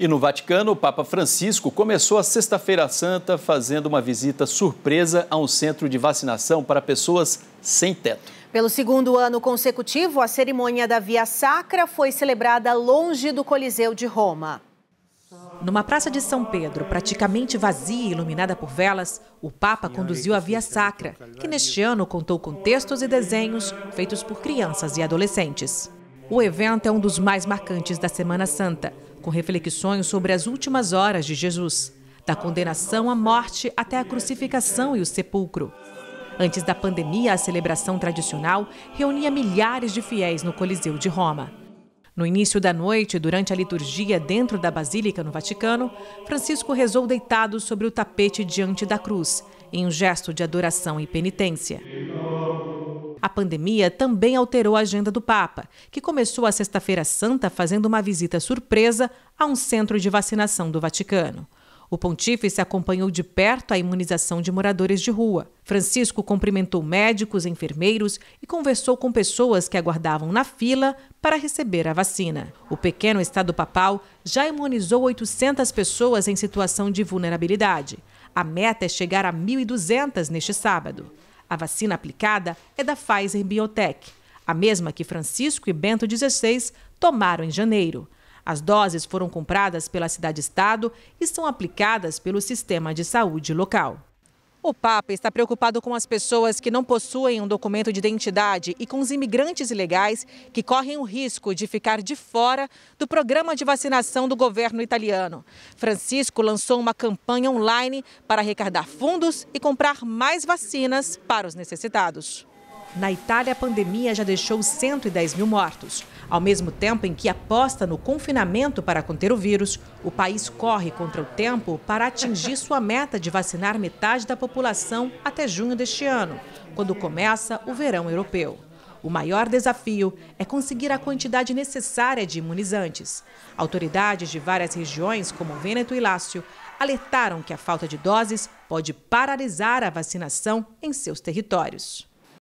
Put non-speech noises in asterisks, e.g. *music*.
E no Vaticano, o Papa Francisco começou a Sexta-feira Santa fazendo uma visita surpresa a um centro de vacinação para pessoas sem teto. Pelo segundo ano consecutivo, a cerimônia da Via Sacra foi celebrada longe do Coliseu de Roma. Numa praça de São Pedro, praticamente vazia e iluminada por velas, o Papa conduziu a Via Sacra, que neste ano contou com textos e desenhos feitos por crianças e adolescentes. O evento é um dos mais marcantes da Semana Santa com reflexões sobre as últimas horas de Jesus, da condenação à morte até a crucificação e o sepulcro. Antes da pandemia, a celebração tradicional reunia milhares de fiéis no Coliseu de Roma. No início da noite, durante a liturgia dentro da Basílica no Vaticano, Francisco rezou deitado sobre o tapete diante da cruz, em um gesto de adoração e penitência. A pandemia também alterou a agenda do Papa, que começou a Sexta-feira Santa fazendo uma visita surpresa a um centro de vacinação do Vaticano. O pontífice acompanhou de perto a imunização de moradores de rua. Francisco cumprimentou médicos, enfermeiros e conversou com pessoas que aguardavam na fila para receber a vacina. O pequeno estado papal já imunizou 800 pessoas em situação de vulnerabilidade. A meta é chegar a 1.200 neste sábado. A vacina aplicada é da Pfizer Biotech, a mesma que Francisco e Bento XVI tomaram em janeiro. As doses foram compradas pela cidade-estado e são aplicadas pelo sistema de saúde local. O Papa está preocupado com as pessoas que não possuem um documento de identidade e com os imigrantes ilegais que correm o risco de ficar de fora do programa de vacinação do governo italiano. Francisco lançou uma campanha online para arrecadar fundos e comprar mais vacinas para os necessitados. Na Itália, a pandemia já deixou 110 mil mortos. Ao mesmo tempo em que aposta no confinamento para conter o vírus, o país corre contra o tempo para atingir *laughs* sua meta de vacinar metade da população até junho deste ano, quando começa o verão europeu. O maior desafio é conseguir a quantidade necessária de imunizantes. Autoridades de várias regiões, como Vêneto e Lácio, alertaram que a falta de doses pode paralisar a vacinação em seus territórios.